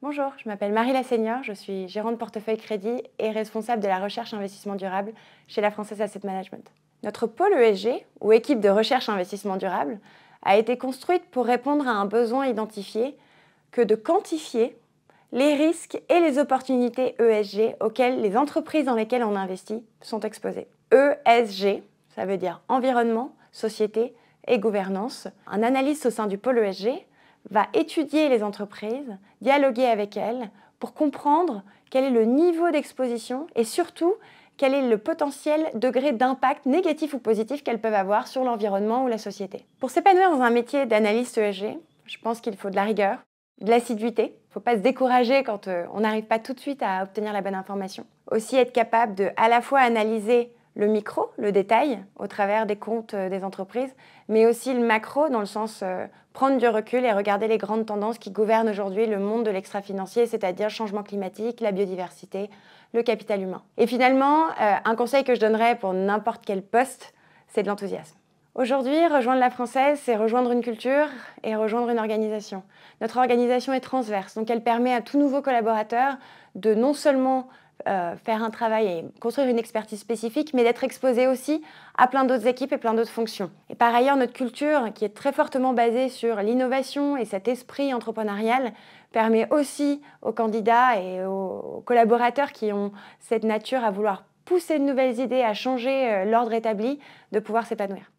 Bonjour, je m'appelle Marie Lasseigneur, je suis gérante portefeuille crédit et responsable de la recherche investissement durable chez la Française Asset Management. Notre pôle ESG, ou équipe de recherche investissement durable, a été construite pour répondre à un besoin identifié que de quantifier les risques et les opportunités ESG auxquelles les entreprises dans lesquelles on investit sont exposées. ESG, ça veut dire environnement, société et gouvernance. Un analyste au sein du pôle ESG va étudier les entreprises, dialoguer avec elles pour comprendre quel est le niveau d'exposition et surtout quel est le potentiel degré d'impact négatif ou positif qu'elles peuvent avoir sur l'environnement ou la société. Pour s'épanouir dans un métier d'analyste ESG, je pense qu'il faut de la rigueur, de l'assiduité. Il ne faut pas se décourager quand euh, on n'arrive pas tout de suite à obtenir la bonne information. Aussi être capable de à la fois analyser le micro, le détail, au travers des comptes euh, des entreprises, mais aussi le macro, dans le sens euh, prendre du recul et regarder les grandes tendances qui gouvernent aujourd'hui le monde de l'extra-financier, c'est-à-dire changement climatique, la biodiversité, le capital humain. Et finalement, euh, un conseil que je donnerais pour n'importe quel poste, c'est de l'enthousiasme. Aujourd'hui, rejoindre la française, c'est rejoindre une culture et rejoindre une organisation. Notre organisation est transverse, donc elle permet à tout nouveau collaborateur de non seulement euh, faire un travail et construire une expertise spécifique, mais d'être exposé aussi à plein d'autres équipes et plein d'autres fonctions. Et par ailleurs, notre culture, qui est très fortement basée sur l'innovation et cet esprit entrepreneurial, permet aussi aux candidats et aux collaborateurs qui ont cette nature à vouloir pousser de nouvelles idées, à changer euh, l'ordre établi, de pouvoir s'épanouir.